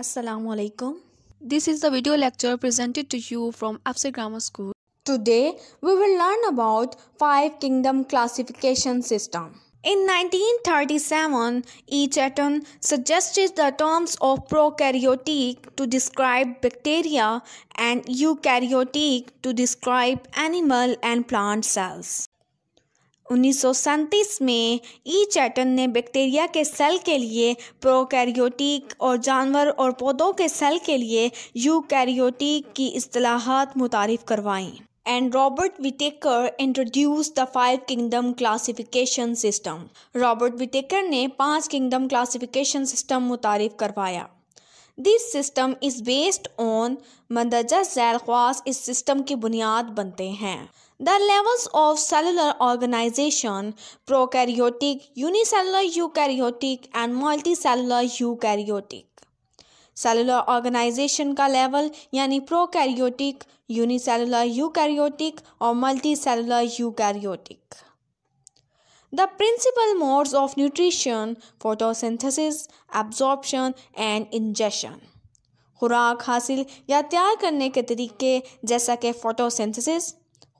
Assalamualaikum. This is the video lecture presented to you from Afsar Grammar School. Today we will learn about five kingdom classification system. In 1937, E. Chatton suggested the terms of prokaryotic to describe bacteria and eukaryotic to describe animal and plant cells. 1937 में ई चैटन ने bacteria के cell के लिए prokaryotic और जानवर और पौधों के सेल के लिए यूकैरियोटिक की असलाहत मुतारफ करवाईं and Robert Whittaker introduce the five kingdom classification system Robert Whittaker ने पांच किंगडम क्लासिफिकेशन सिस्टम मुतारफ करवाया this system is based on मंदरजा जैल ख्वास इस सिस्टम की बुनियाद बनते हैं the The levels of cellular organization, prokaryotic, unicellular eukaryotic and multicellular eukaryotic. Cellular organisation का लेवल यानी प्रोकैरियोटिक यूनिसेलुलर यूकैरियोटिक और मल्टी यू eukaryotic The principal modes of nutrition, photosynthesis, absorption and ingestion. खुराक हासिल या तैयार करने के तरीके जैसा कि फोटोसिंथेसिस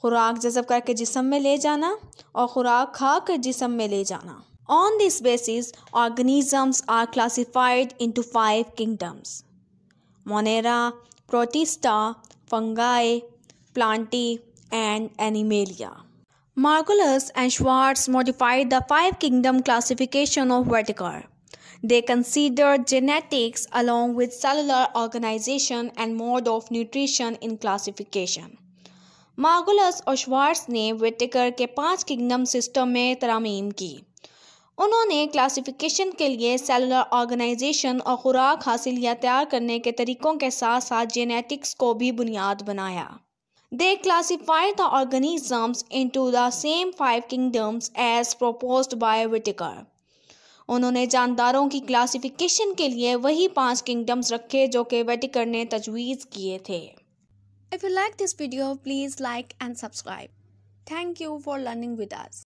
खुराक जजब करके जिसम में ले जाना और खुराक खा कर जिसम में ले जाना On this basis, organisms are classified into five kingdoms Monera, Protista, Fungi, Plantae, and Animalia. Margulis and Schwartz modified the Five Kingdom classification of vertebrae. They considered genetics along with cellular organization and mode of nutrition in classification. Margulis और Schwartz ने Whittaker के पांच kingdom system में तरामीम की उन्होंने classification के लिए cellular organisation और ख़ुराक हासिल या तैयार करने के तरीक़ों के साथ साथ जेनेटिक्स को भी बुनियाद बनाया They classified the organisms into the same five kingdoms as proposed by Whittaker. उन्होंने जानदारों की क्लासिफिकेशन के लिए वही पांच किंगडम्स रखे जो कि वेटिकर ने तजवीज़ किए थे if you like this video please like and subscribe thank you for learning with us